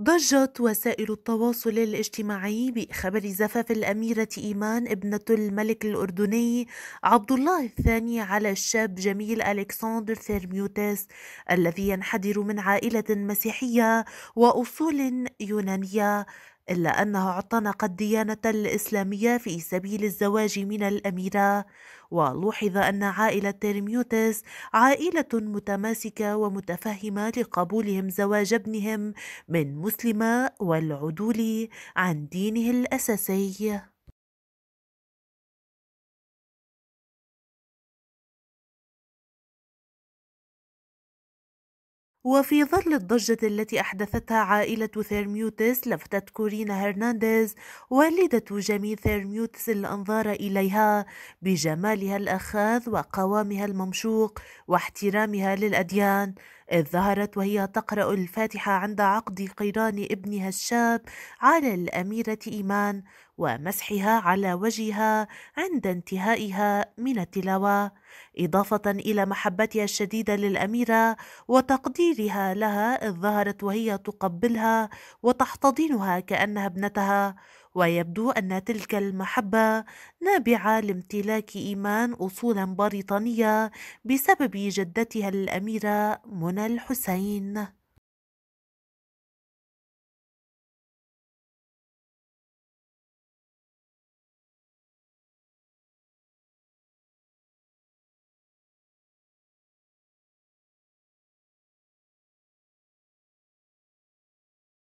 ضجت وسائل التواصل الاجتماعي بخبر زفاف الأميرة إيمان ابنة الملك الأردني عبد الله الثاني على الشاب جميل ألكسندر ثيرميوتس الذي ينحدر من عائلة مسيحية وأصول يونانية إلا أنه اعتنق الديانة الإسلامية في سبيل الزواج من الأميرة ولوحظ أن عائلة تيرميوتس عائلة متماسكة ومتفهمة لقبولهم زواج ابنهم من مسلمة والعدول عن دينه الأساسي وفي ظل الضجة التي أحدثتها عائلة ثيرميوتس لفتت كورينا هرنانديز والدة جميل ثيرميوتس الأنظار إليها بجمالها الأخاذ وقوامها الممشوق واحترامها للأديان إذ ظهرت وهي تقرأ الفاتحة عند عقد قيران ابنها الشاب على الأميرة إيمان ومسحها على وجهها عند انتهائها من التلاوة إضافة إلى محبتها الشديدة للأميرة وتقديرها لها إذ ظهرت وهي تقبلها وتحتضنها كأنها ابنتها ويبدو أن تلك المحبة نابعة لامتلاك إيمان أصولا بريطانية بسبب جدتها الأميرة منى الحسين